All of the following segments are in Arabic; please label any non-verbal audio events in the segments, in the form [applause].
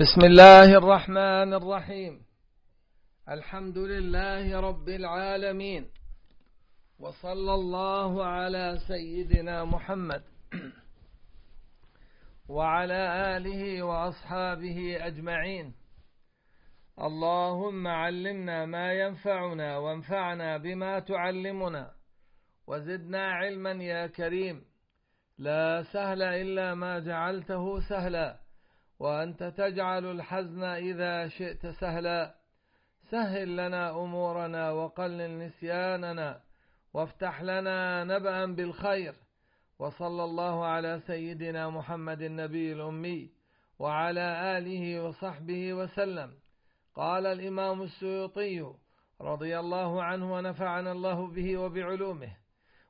بسم الله الرحمن الرحيم الحمد لله رب العالمين وصلى الله على سيدنا محمد [clears throat] وعلى آله وأصحابه أجمعين اللهم علمنا ما ينفعنا وانفعنا بما تعلمنا وزدنا علما يا كريم لا سهل إلا ما جعلته سهلا وأنت تجعل الحزن إذا شئت سهلا سهل لنا أمورنا وقلل نسياننا وافتح لنا نبأ بالخير وصلى الله على سيدنا محمد النبي الأمي وعلى آله وصحبه وسلم قال الإمام السيوطي رضي الله عنه ونفعنا الله به وبعلومه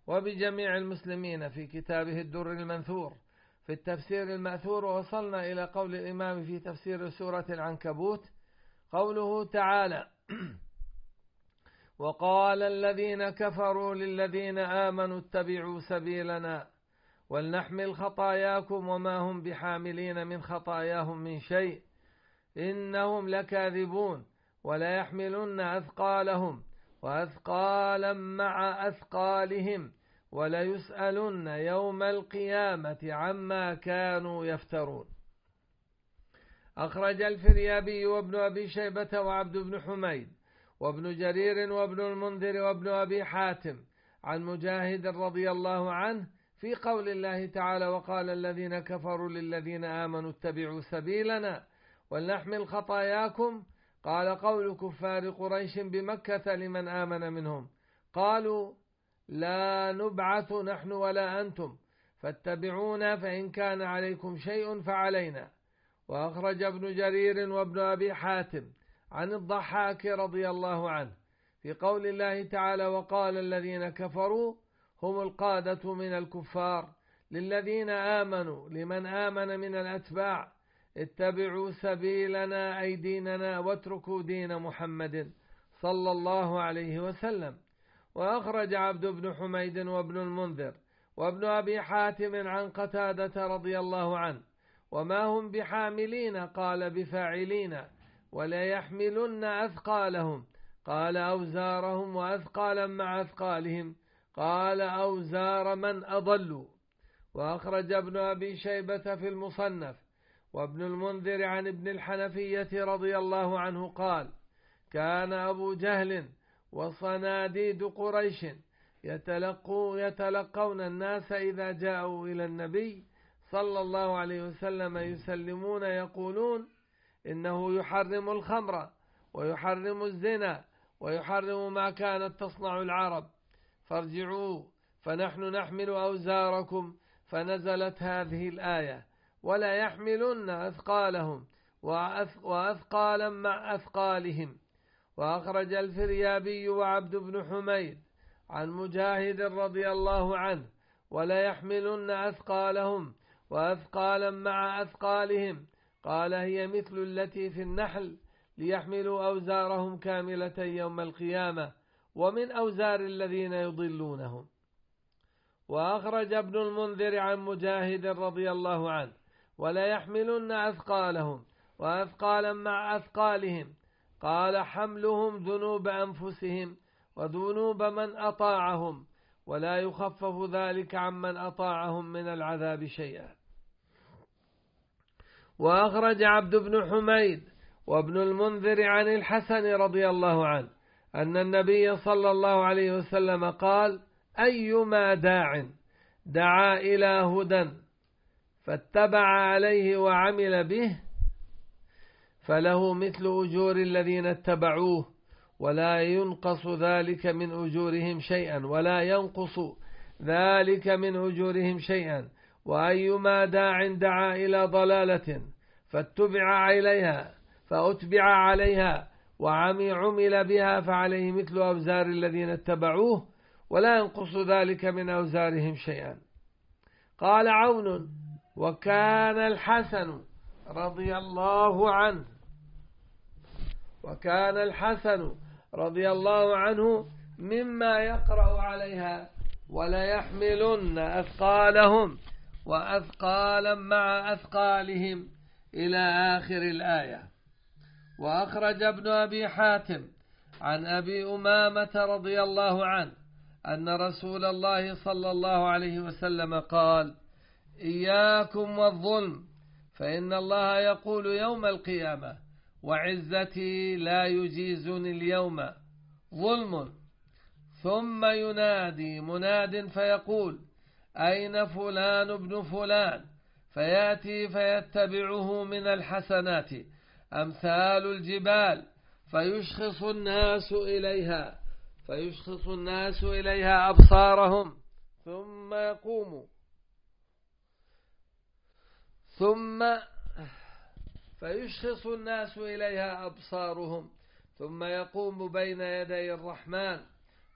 وبجميع المسلمين في كتابه الدر المنثور في التفسير المأثور وصلنا إلى قول الإمام في تفسير سورة العنكبوت قوله تعالى [clears throat] وقال الذين كفروا للذين آمنوا اتبعوا سبيلنا ولنحمل خطاياكم وما هم بحاملين من خطاياهم من شيء إنهم لكاذبون ولا يحملن أثقالهم وأثقالا مع أثقالهم وليسألن يوم القيامة عما كانوا يفترون أخرج الفريابي وابن أبي شيبة وعبد بن حميد وابن جرير وابن المنذر وابن أبي حاتم عن مجاهد رضي الله عنه في قول الله تعالى وقال الذين كفروا للذين آمنوا اتبعوا سبيلنا ولنحمل خطاياكم قال قول كفار قريش بمكة لمن آمن منهم قالوا لا نبعث نحن ولا أنتم فاتبعونا فإن كان عليكم شيء فعلينا وأخرج ابن جرير وابن أبي حاتم عن الضحاك رضي الله عنه في قول الله تعالى وقال الذين كفروا هم القادة من الكفار للذين آمنوا لمن آمن من الأتباع اتبعوا سبيلنا أي ديننا واتركوا دين محمد صلى الله عليه وسلم وأخرج عبد بن حميد وابن المنذر وابن أبي حاتم عن قتادة رضي الله عنه وما هم بحاملين قال بفاعلين وليحملن أثقالهم قال أوزارهم وأثقالا مع أثقالهم قال أوزار من أضلوا وأخرج ابن أبي شيبة في المصنف وابن المنذر عن ابن الحنفية رضي الله عنه قال كان أبو جهل وصناديد قريش يتلقو يتلقون الناس إذا جاءوا إلى النبي صلى الله عليه وسلم يسلمون يقولون إنه يحرم الخمر ويحرم الزنا ويحرم ما كانت تصنع العرب فارجعوا فنحن نحمل أوزاركم فنزلت هذه الآية ولا يحملن أثقالهم وأثقالا مع أثقالهم وأخرج الفريابي وعبد بن حميد عن مجاهد رضي الله عنه ولا يحملن أثقالهم وأثقالا مع أثقالهم قال هي مثل التي في النحل ليحملوا أوزارهم كاملة يوم القيامة ومن أوزار الذين يضلونهم وأخرج ابن المنذر عن مجاهد رضي الله عنه ولا يحملن أثقالهم وأثقالا مع أثقالهم قال حملهم ذنوب أنفسهم وذنوب من أطاعهم ولا يخفف ذلك عمن أطاعهم من العذاب شيئا وأخرج عبد بن حميد وابن المنذر عن الحسن رضي الله عنه أن النبي صلى الله عليه وسلم قال أيما داع دعا إلى هدى فاتبع عليه وعمل به فله مثل أجور الذين اتبعوه ولا ينقص ذلك من أجورهم شيئا ولا ينقص ذلك من أجورهم شيئا وأيما داع دعا إلى ضلالة فاتبع عليها فأتبع عليها وعمي عمل بها فعليه مثل أوزار الذين اتبعوه ولا ينقص ذلك من أوزارهم شيئا قال عون وكان الحسن رضي الله عنه وكان الحسن رضي الله عنه مما يقرأ عليها وليحملن أثقالهم وأثقالا مع أثقالهم إلى آخر الآية وأخرج ابن أبي حاتم عن أبي أمامة رضي الله عنه أن رسول الله صلى الله عليه وسلم قال إياكم والظلم فإن الله يقول يوم القيامة وعزتي لا يجيزني اليوم ظلم ثم ينادي مناد فيقول أين فلان ابن فلان فيأتي فيتبعه من الحسنات أمثال الجبال فيشخص الناس إليها فيشخص الناس إليها أبصارهم ثم يقوم ثم فيشخص الناس إليها أبصارهم ثم يقوم بين يدي الرحمن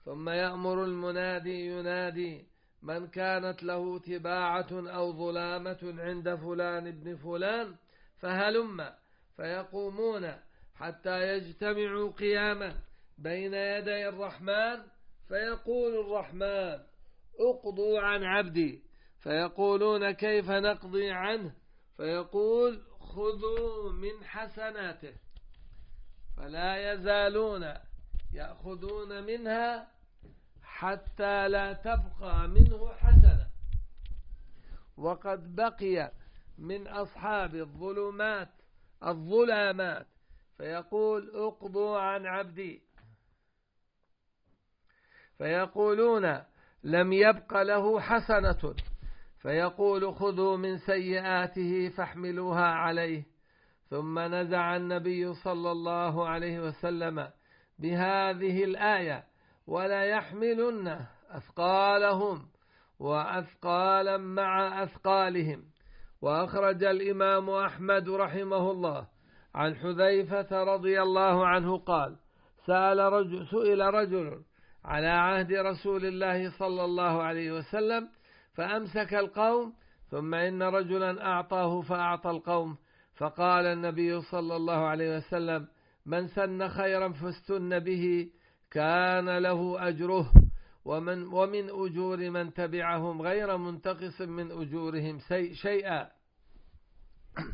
ثم يأمر المنادي ينادي من كانت له تباعة أو ظلامة عند فلان ابن فلان فهلم فيقومون حتى يجتمعوا قياما بين يدي الرحمن فيقول الرحمن اقضوا عن عبدي فيقولون كيف نقضي عنه فيقول يأخذوا من حسناته فلا يزالون يأخذون منها حتى لا تبقى منه حسنة وقد بقي من أصحاب الظلمات الظلامات فيقول اقضوا عن عبدي فيقولون لم يبق له حسنة فيقول خذوا من سيئاته فاحملوها عليه ثم نزع النبي صلى الله عليه وسلم بهذه الآية ولا يحملن أثقالهم وأثقالا مع أثقالهم وأخرج الإمام أحمد رحمه الله عن حذيفة رضي الله عنه قال سأل رجل سئل رجل على عهد رسول الله صلى الله عليه وسلم فأمسك القوم ثم إن رجلا أعطاه فأعطى القوم فقال النبي صلى الله عليه وسلم من سن خيرا فاستن به كان له أجره ومن, ومن أجور من تبعهم غير منتقص من أجورهم شيئا [clears throat]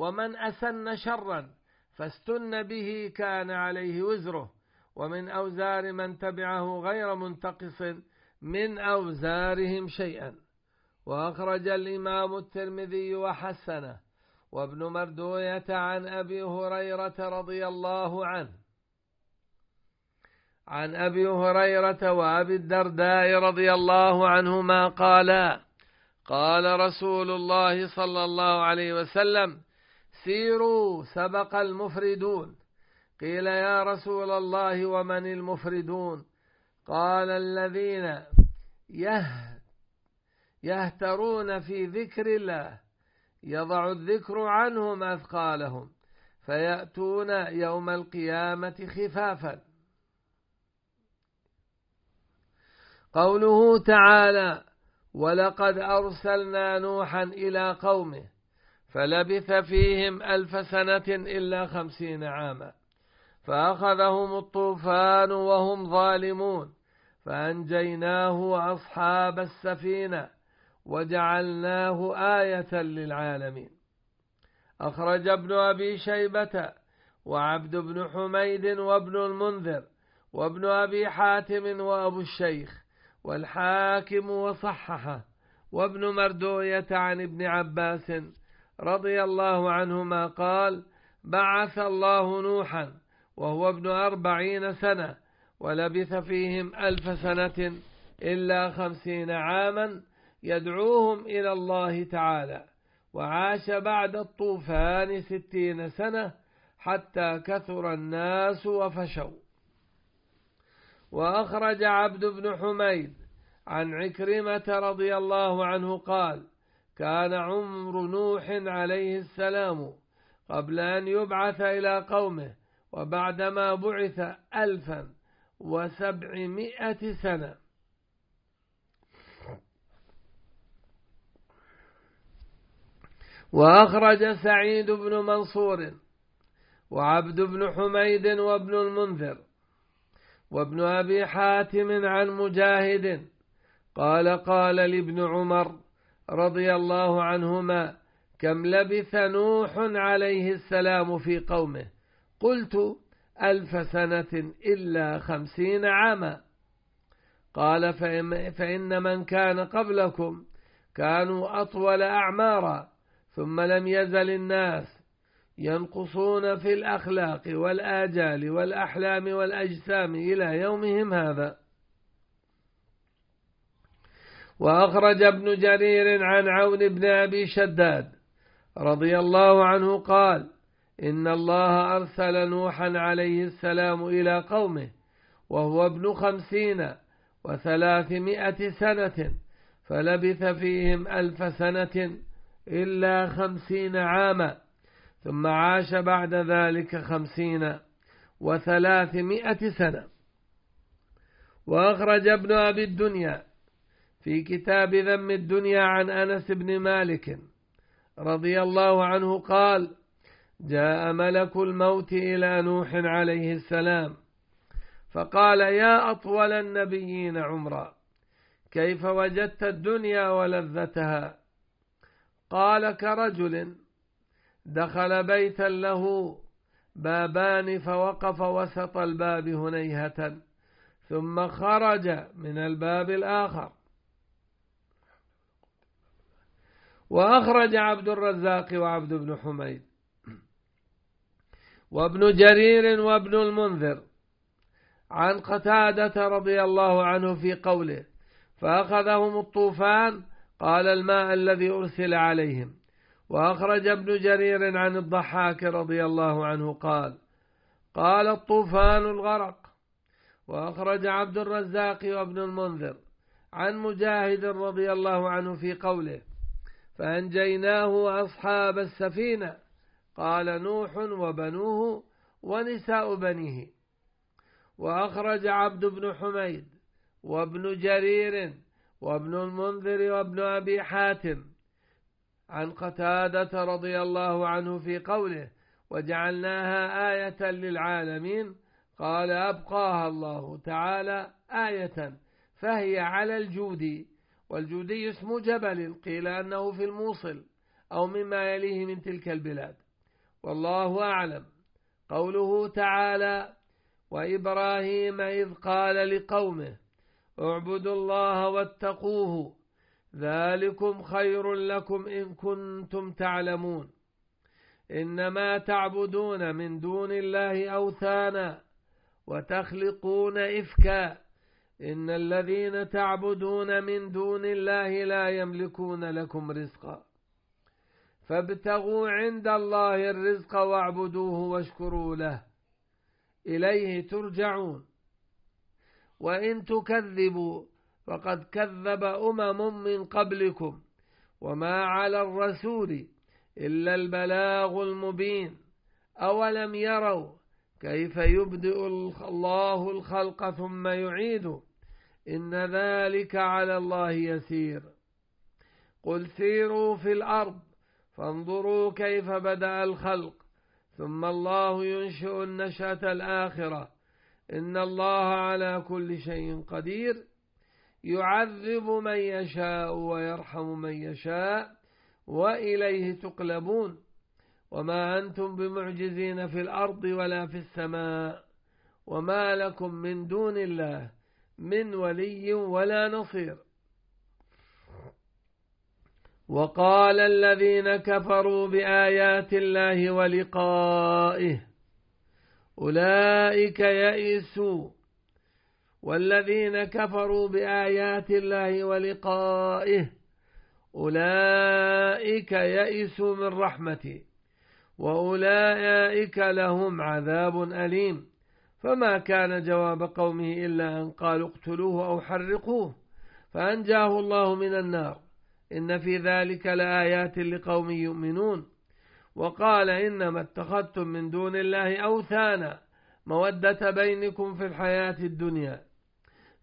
ومن أسن شرا فاستن به كان عليه وزره ومن أوزار من تبعه غير منتقص من أوزارهم شيئا وأخرج الإمام الترمذي وحسنه وابن مردوية عن أبي هريرة رضي الله عنه عن أبي هريرة وأبي الدرداء رضي الله عنهما قالا قال رسول الله صلى الله عليه وسلم سيروا سبق المفردون قيل يا رسول الله ومن المفردون قال الذين يهترون في ذكر الله يضع الذكر عنهم أثقالهم فيأتون يوم القيامة خفافا قوله تعالى ولقد أرسلنا نوحا إلى قومه فلبث فيهم ألف سنة إلا خمسين عاما فأخذهم الطوفان وهم ظالمون فأنجيناه وأصحاب السفينة وجعلناه آية للعالمين أخرج ابن أبي شيبة وعبد بن حميد وابن المنذر وابن أبي حاتم وأبو الشيخ والحاكم وصححه وابن مردوية عن ابن عباس رضي الله عنهما قال بعث الله نوحا وهو ابن أربعين سنة ولبث فيهم ألف سنة إلا خمسين عاما يدعوهم إلى الله تعالى وعاش بعد الطوفان ستين سنة حتى كثر الناس وفشوا وأخرج عبد بن حميد عن عكرمة رضي الله عنه قال كان عمر نوح عليه السلام قبل أن يبعث إلى قومه وبعدما بعث ألفا وسبعمائة سنة وأخرج سعيد بن منصور وعبد بن حميد وابن المنذر وابن أبي حاتم عن مجاهد قال قال لابن عمر رضي الله عنهما كم لبث نوح عليه السلام في قومه قلت ألف سنة إلا خمسين عاما قال فإن, فإن من كان قبلكم كانوا أطول أعمارا ثم لم يزل الناس ينقصون في الأخلاق والآجال والأحلام والأجسام إلى يومهم هذا وأخرج ابن جرير عن عون بن أبي شداد رضي الله عنه قال إن الله أرسل نوحا عليه السلام إلى قومه وهو ابن خمسين وثلاثمائة سنة فلبث فيهم ألف سنة إلا خمسين عاما ثم عاش بعد ذلك خمسين وثلاثمائة سنة وأخرج ابن أبي الدنيا في كتاب ذم الدنيا عن أنس بن مالك رضي الله عنه قال جاء ملك الموت إلى نوح عليه السلام فقال يا أطول النبيين عمرا كيف وجدت الدنيا ولذتها قال كرجل دخل بيتا له بابان فوقف وسط الباب هنيهة ثم خرج من الباب الآخر وأخرج عبد الرزاق وعبد بن حميد وابن جرير وابن المنذر عن قتادة رضي الله عنه في قوله فأخذهم الطوفان قال الماء الذي أرسل عليهم وأخرج ابن جرير عن الضحاك رضي الله عنه قال قال الطوفان الغرق وأخرج عبد الرزاق وابن المنذر عن مجاهد رضي الله عنه في قوله فأنجيناه أصحاب السفينة قال نوح وبنوه ونساء بنيه وأخرج عبد بن حميد وابن جرير وابن المنذر وابن أبي حاتم عن قتادة رضي الله عنه في قوله وجعلناها آية للعالمين قال أبقاها الله تعالى آية فهي على الجودي والجودي اسم جبل قيل أنه في الموصل أو مما يليه من تلك البلاد والله أعلم قوله تعالى وإبراهيم إذ قال لقومه اعبدوا الله واتقوه ذلكم خير لكم إن كنتم تعلمون إنما تعبدون من دون الله أوثانا وتخلقون إفكا إن الذين تعبدون من دون الله لا يملكون لكم رزقا فابتغوا عند الله الرزق واعبدوه واشكروا له إليه ترجعون وإن تكذبوا فقد كذب أمم من قبلكم وما على الرسول إلا البلاغ المبين أولم يروا كيف يبدئ الله الخلق ثم يعيده إن ذلك على الله يسير قل سيروا في الأرض فانظروا كيف بدأ الخلق ثم الله ينشئ النشأة الآخرة إن الله على كل شيء قدير يعذب من يشاء ويرحم من يشاء وإليه تقلبون وما أنتم بمعجزين في الأرض ولا في السماء وما لكم من دون الله من ولي ولا نصير وقال الذين كفروا بآيات الله ولقائه أولئك يئسوا والذين كفروا بآيات الله ولقائه أولئك يئسوا من رحمتي وأولئك لهم عذاب أليم فما كان جواب قومه إلا أن قالوا اقتلوه أو حرقوه فأنجاه الله من النار إن في ذلك لآيات لقوم يؤمنون وقال إنما اتخذتم من دون الله أوثانا مودة بينكم في الحياة الدنيا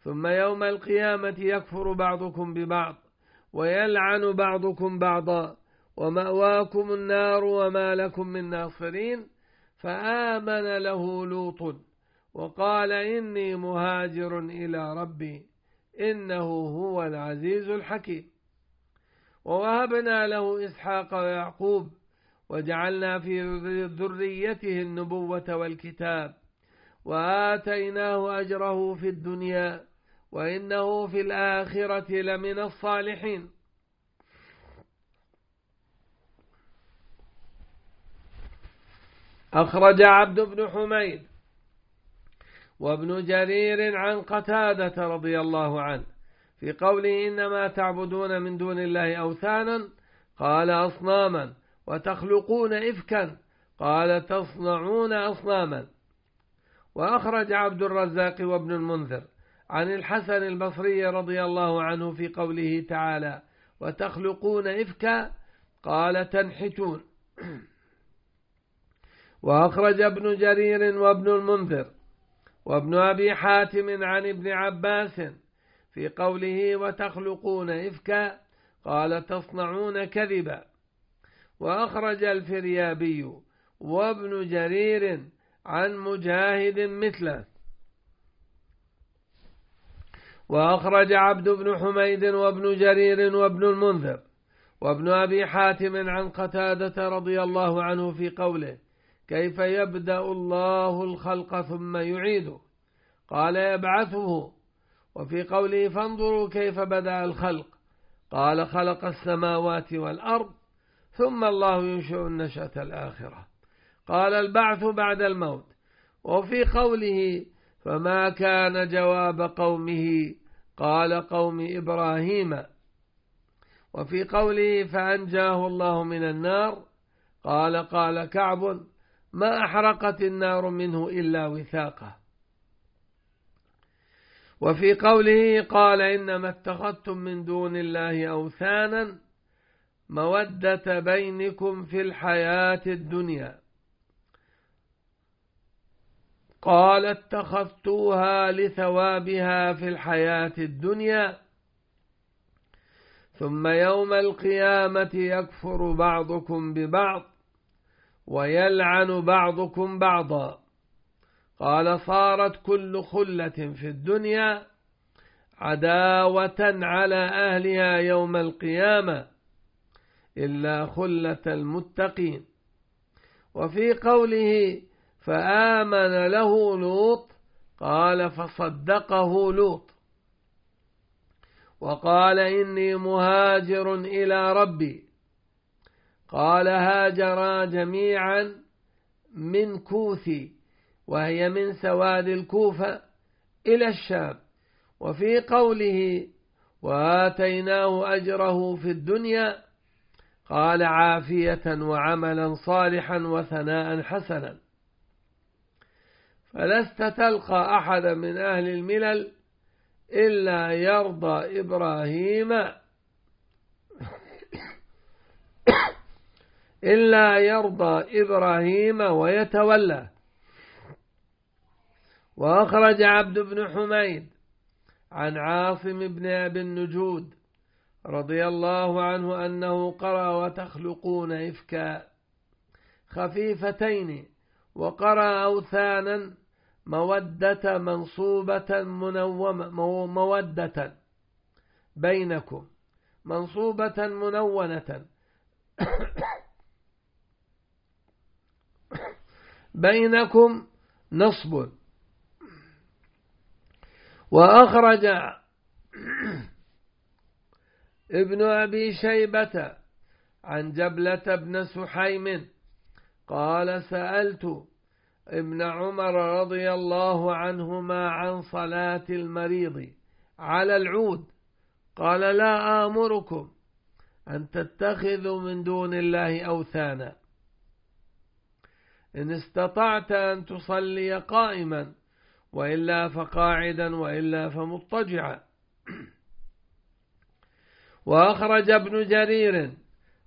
ثم يوم القيامة يكفر بعضكم ببعض ويلعن بعضكم بعضا ومأواكم النار وما لكم من ناصرين فآمن له لوط وقال إني مهاجر إلى ربي إنه هو العزيز الحكيم ووهبنا له إسحاق ويعقوب وجعلنا في ذريته النبوة والكتاب وآتيناه أجره في الدنيا وإنه في الآخرة لمن الصالحين أخرج عبد بن حميد وابن جرير عن قتادة رضي الله عنه في قوله إنما تعبدون من دون الله أوثانا قال أصناما وتخلقون إفكا قال تصنعون أصناما وأخرج عبد الرزاق وابن المنذر عن الحسن البصري رضي الله عنه في قوله تعالى وتخلقون إفكا قال تنحتون [clears throat] وأخرج ابن جرير وابن المنذر وابن أبي حاتم عن ابن عباس في قوله وتخلقون إفكا قال تصنعون كذبا وأخرج الفريابي وابن جرير عن مجاهد مثله وأخرج عبد بن حميد وابن جرير وابن المنذر وابن أبي حاتم عن قتادة رضي الله عنه في قوله كيف يبدأ الله الخلق ثم يعيده قال يبعثه وفي قوله فانظروا كيف بدأ الخلق قال خلق السماوات والأرض ثم الله ينشئ النشأة الآخرة قال البعث بعد الموت وفي قوله فما كان جواب قومه قال قوم إبراهيم وفي قوله فأنجاه الله من النار قال قال كعب ما أحرقت النار منه إلا وثاقه وفي قوله قال إنما اتخذتم من دون الله أوثانا مودة بينكم في الحياة الدنيا قال اتخذتوها لثوابها في الحياة الدنيا ثم يوم القيامة يكفر بعضكم ببعض ويلعن بعضكم بعضا قال صارت كل خلة في الدنيا عداوة على أهلها يوم القيامة إلا خلة المتقين وفي قوله فآمن له لوط قال فصدقه لوط وقال إني مهاجر إلى ربي قال هاجرا جميعا من كوثي وهي من سواد الكوفة إلى الشام وفي قوله وآتيناه أجره في الدنيا قال عافية وعملا صالحا وثناء حسنا فلست تلقى أحدا من أهل الملل إلا يرضى إبراهيم [coughs] إلا يرضى إبراهيم ويتولى وأخرج عبد بن حميد عن عاصم بن أبي النجود رضي الله عنه أنه قرأ وتخلقون إفكا خفيفتين وقرأ أوثانا مودة منصوبة منومة مودة بينكم منصوبة منونة [coughs] بينكم نصب وأخرج ابن أبي شيبة عن جبلة بن سحيم قال سألت ابن عمر رضي الله عنهما عن صلاة المريض على العود قال لا آمركم أن تتخذوا من دون الله أوثانا إن استطعت أن تصلي قائما وإلا فقاعدا وإلا فمضطجعا وأخرج ابن جرير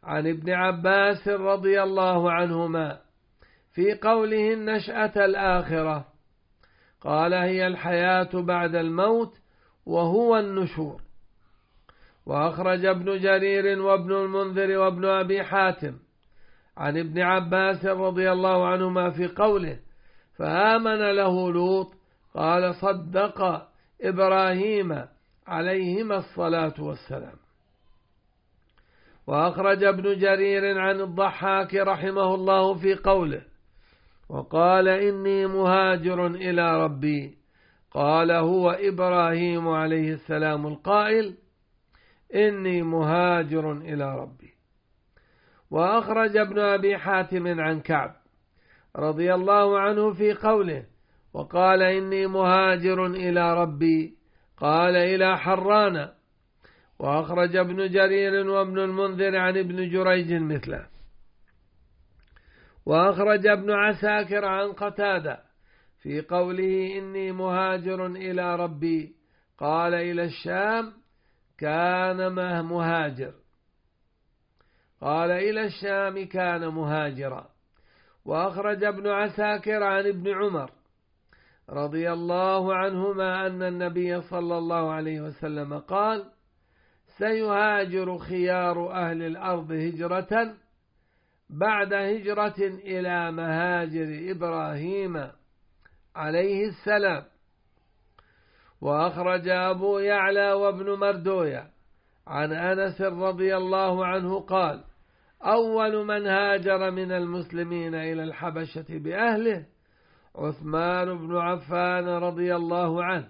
عن ابن عباس رضي الله عنهما في قوله النشأة الآخرة قال هي الحياة بعد الموت وهو النشور وأخرج ابن جرير وابن المنذر وابن أبي حاتم عن ابن عباس رضي الله عنهما في قوله فآمن له لوط قال صدق إبراهيم عليهما الصلاة والسلام وأخرج ابن جرير عن الضحاك رحمه الله في قوله وقال إني مهاجر إلى ربي قال هو إبراهيم عليه السلام القائل إني مهاجر إلى ربي وأخرج ابن أبي حاتم عن كعب رضي الله عنه في قوله وقال إني مهاجر إلى ربي قال إلى حران وأخرج ابن جرير وابن المنذر عن ابن جريج مثله وأخرج ابن عساكر عن قتادة في قوله إني مهاجر إلى ربي قال إلى الشام كان مهاجر قال إلى الشام كان مهاجرا وأخرج ابن عساكر عن ابن عمر رضي الله عنهما أن النبي صلى الله عليه وسلم قال سيهاجر خيار أهل الأرض هجرة بعد هجرة إلى مهاجر إبراهيم عليه السلام وأخرج أبو يعلى وابن مردوية عن أنس رضي الله عنه قال أول من هاجر من المسلمين إلى الحبشة بأهله عثمان بن عفان رضي الله عنه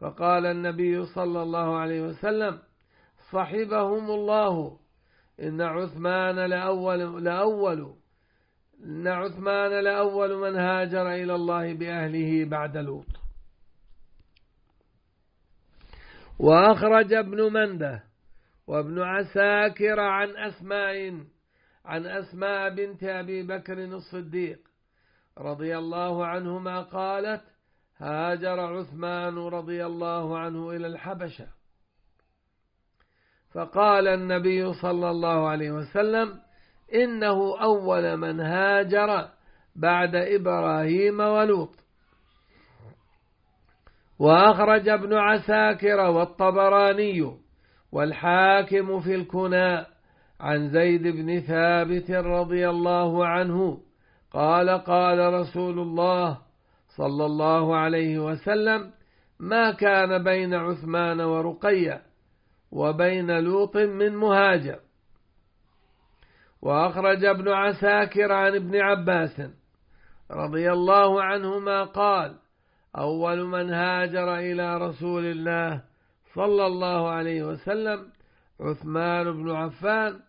فقال النبي صلى الله عليه وسلم صحبهم الله إن عثمان لأول, لأول إن عثمان لأول من هاجر إلى الله بأهله بعد لوط وأخرج ابن منده وابن عساكر عن أسماء عن أسماء بنت أبي بكر الصديق رضي الله عنهما قالت هاجر عثمان رضي الله عنه إلى الحبشة فقال النبي صلى الله عليه وسلم إنه أول من هاجر بعد إبراهيم ولوط وأخرج ابن عساكر والطبراني والحاكم في الكنى عن زيد بن ثابت رضي الله عنه قال قال رسول الله صلى الله عليه وسلم ما كان بين عثمان ورقية وبين لوط من مهاجر وأخرج ابن عساكر عن ابن عباس رضي الله عنهما قال أول من هاجر إلى رسول الله صلى الله عليه وسلم عثمان بن عفان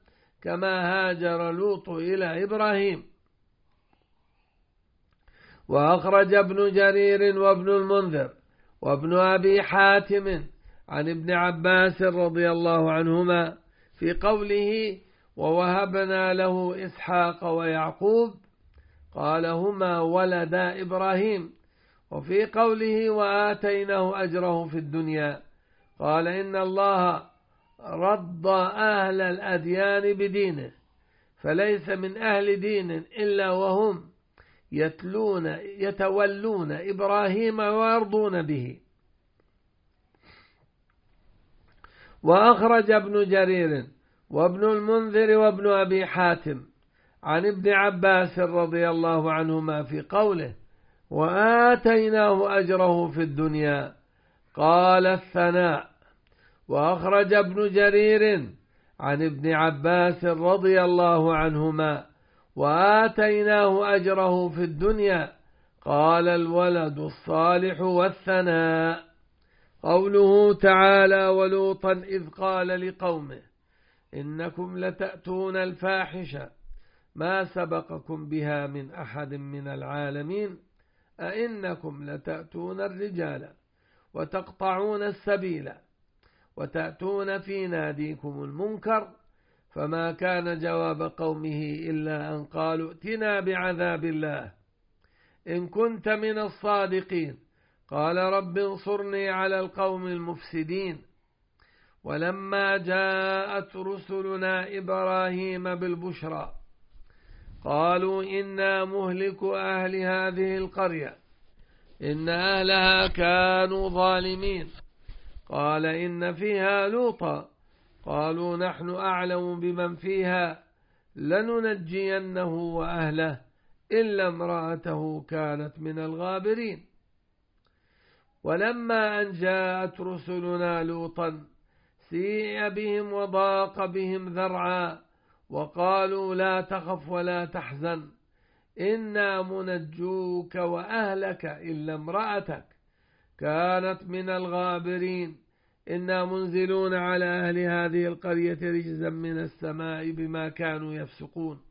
كما هاجر لوط إلى إبراهيم وأخرج ابن جرير وابن المنذر وابن أبي حاتم عن ابن عباس رضي الله عنهما في قوله ووهبنا له إسحاق ويعقوب قال هما ولدا إبراهيم وفي قوله وآتيناه أجره في الدنيا قال إن الله رضى أهل الأديان بدينه فليس من أهل دين إلا وهم يتلون يتولون إبراهيم ويرضون به وأخرج ابن جرير وابن المنذر وابن أبي حاتم عن ابن عباس رضي الله عنهما في قوله وآتيناه أجره في الدنيا قال الثناء وأخرج ابن جرير عن ابن عباس رضي الله عنهما وآتيناه أجره في الدنيا قال الولد الصالح والثناء قوله تعالى ولوطا إذ قال لقومه إنكم لتأتون الفاحشة ما سبقكم بها من أحد من العالمين أئنكم لتأتون الرجال وتقطعون السبيل وتأتون في ناديكم المنكر فما كان جواب قومه إلا أن قالوا ائتنا بعذاب الله إن كنت من الصادقين قال رب انصرني على القوم المفسدين ولما جاءت رسلنا إبراهيم بالبشرى قالوا إنا مهلك أهل هذه القرية إن أهلها كانوا ظالمين قال إن فيها لوطا قالوا نحن أعلم بمن فيها لننجينه وأهله إلا امرأته كانت من الغابرين ولما أن جاءت رسلنا لوطا سيء بهم وضاق بهم ذرعا وقالوا لا تخف ولا تحزن إنا منجوك وأهلك إلا امرأتك كانت من الغابرين إنا منزلون على أهل هذه القرية رجزا من السماء بما كانوا يفسقون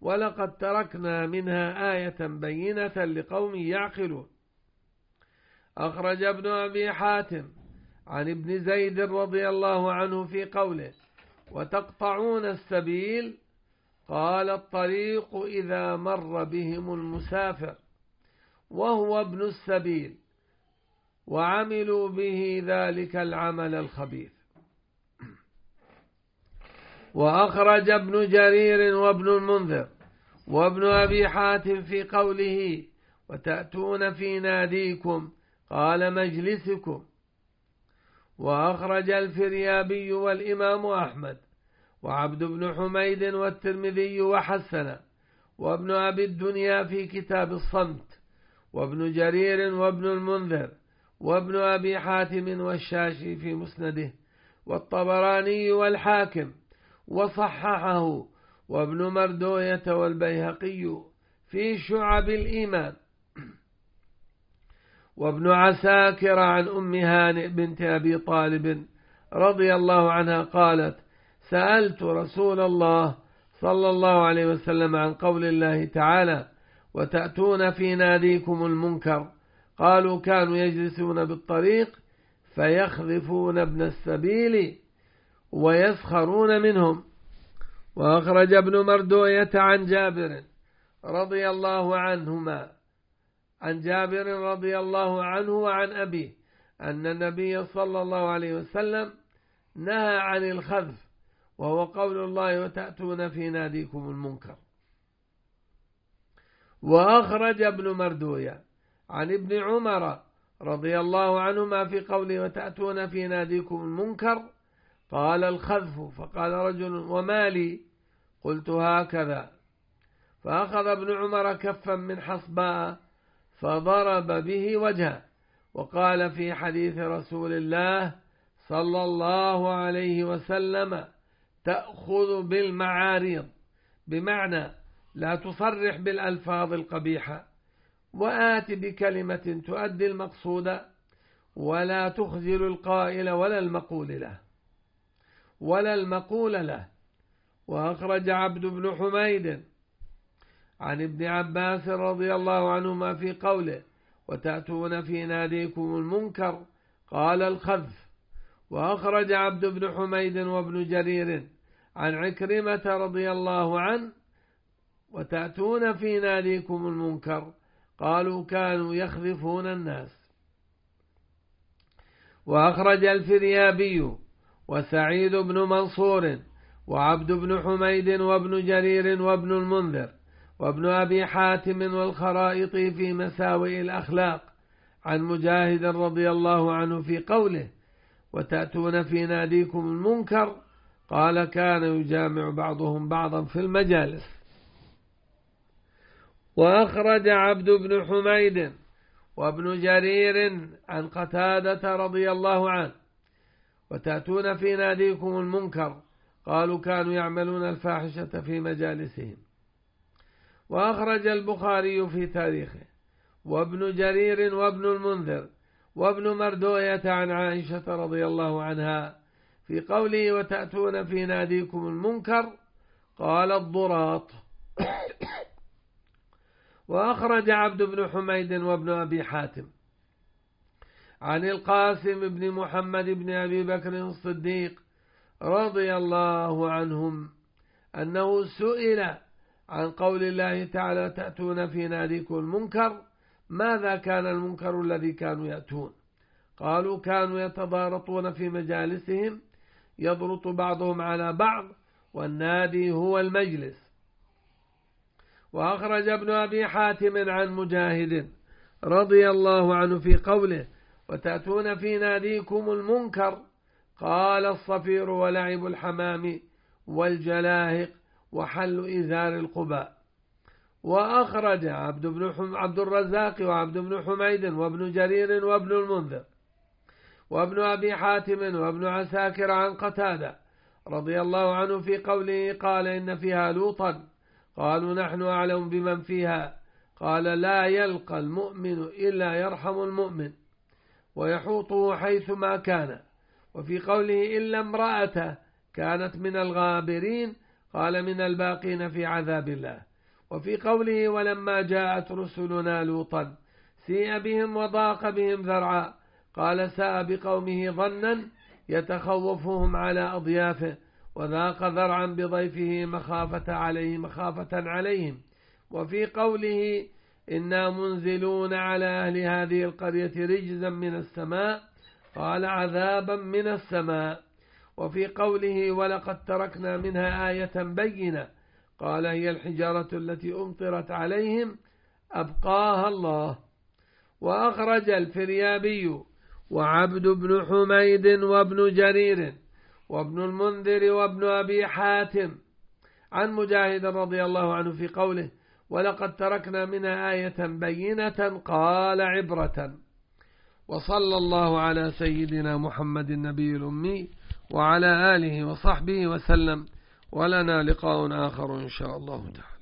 ولقد تركنا منها آية بينة لقوم يعقلون أخرج ابن أبي حاتم عن ابن زيد رضي الله عنه في قوله وتقطعون السبيل قال الطريق إذا مر بهم المسافر وهو ابن السبيل وعملوا به ذلك العمل الخبيث وأخرج ابن جرير وابن المنذر وابن أبي حاتم في قوله وتأتون في ناديكم قال مجلسكم وأخرج الفريابي والإمام أحمد وعبد بن حميد والترمذي وحسن وابن أبي الدنيا في كتاب الصمت وابن جرير وابن المنذر وابن أبي حاتم والشاشي في مسنده والطبراني والحاكم وصححه وابن مردوية والبيهقي في شعب الإيمان وابن عساكر عن أم هانئ بنت أبي طالب رضي الله عنها قالت سألت رسول الله صلى الله عليه وسلم عن قول الله تعالى وتأتون في ناديكم المنكر قالوا كانوا يجلسون بالطريق فيخذفون ابن السبيل ويسخرون منهم وأخرج ابن مردوية عن جابر رضي الله عنهما عن جابر رضي الله عنه وعن أبيه أن النبي صلى الله عليه وسلم نهى عن الخذف وهو قول الله وتأتون في ناديكم المنكر وأخرج ابن مردوية عن ابن عمر رضي الله عنهما في قوله وتأتون في ناديكم المنكر قال الخذف فقال رجل وما لي قلت هكذا فأخذ ابن عمر كفا من حصباء فضرب به وجهه وقال في حديث رسول الله صلى الله عليه وسلم تأخذ بالمعاريض بمعنى لا تصرح بالألفاظ القبيحة وآت بكلمة تؤدي المقصود ولا تخزل القائل ولا المقول له ولا المقول له وأخرج عبد بن حميد عن ابن عباس رضي الله عنهما في قوله وتأتون في ناديكم المنكر قال الخذف وأخرج عبد بن حميد وابن جرير عن عكرمة رضي الله عنه وتأتون في ناديكم المنكر قالوا كانوا يخذفون الناس وأخرج الفريابي وسعيد بن منصور وعبد بن حميد وابن جرير وابن المنذر وابن أبي حاتم والخرائط في مساوئ الأخلاق عن مجاهد رضي الله عنه في قوله وتأتون في ناديكم المنكر قال كان يجامع بعضهم بعضا في المجالس وأخرج عبد بن حميد وابن جرير عن قتادة رضي الله عنه وتأتون في ناديكم المنكر قالوا كانوا يعملون الفاحشة في مجالسهم وأخرج البخاري في تاريخه وابن جرير وابن المنذر وابن مردوية عن عائشة رضي الله عنها في قوله وتأتون في ناديكم المنكر قال الضراط وأخرج عبد بن حميد وابن أبي حاتم عن القاسم بن محمد بن أبي بكر الصديق رضي الله عنهم أنه سئل عن قول الله تعالى تأتون في ناديكم المنكر ماذا كان المنكر الذي كانوا يأتون قالوا كانوا يتضارطون في مجالسهم يضرط بعضهم على بعض والنادي هو المجلس وأخرج ابن أبي حاتم عن مجاهد رضي الله عنه في قوله وتأتون في ناديكم المنكر قال الصفير ولعب الحمام والجلاهق وحل إزار القباء وأخرج عبد, بن حم عبد الرزاق وعبد بن حميد وابن جرير وابن المنذر وابن أبي حاتم وابن عساكر عن قتادة رضي الله عنه في قوله قال إن فيها لوطا قالوا نحن أعلم بمن فيها قال لا يلقى المؤمن إلا يرحم المؤمن ويحوطه حيث ما كان وفي قوله إلا امرأته كانت من الغابرين قال من الباقين في عذاب الله وفي قوله ولما جاءت رسلنا لوطا سيء بهم وضاق بهم ذرعا قال ساء بقومه ظنا يتخوفهم على أضيافه وذاق ذرعا بضيفه مخافة عليه مخافة عليهم وفي قوله إنا منزلون على أهل هذه القرية رجزا من السماء قال عذابا من السماء وفي قوله ولقد تركنا منها آية بينة قال هي الحجارة التي أمطرت عليهم أبقاها الله وأخرج الفريابي وعبد بن حميد وابن جرير وابن المنذر وابن أبي حاتم عن مجاهد رضي الله عنه في قوله ولقد تركنا منها آية بينة قال عبرة وصلى الله على سيدنا محمد النبي الأمي وعلى آله وصحبه وسلم ولنا لقاء آخر إن شاء الله تعالى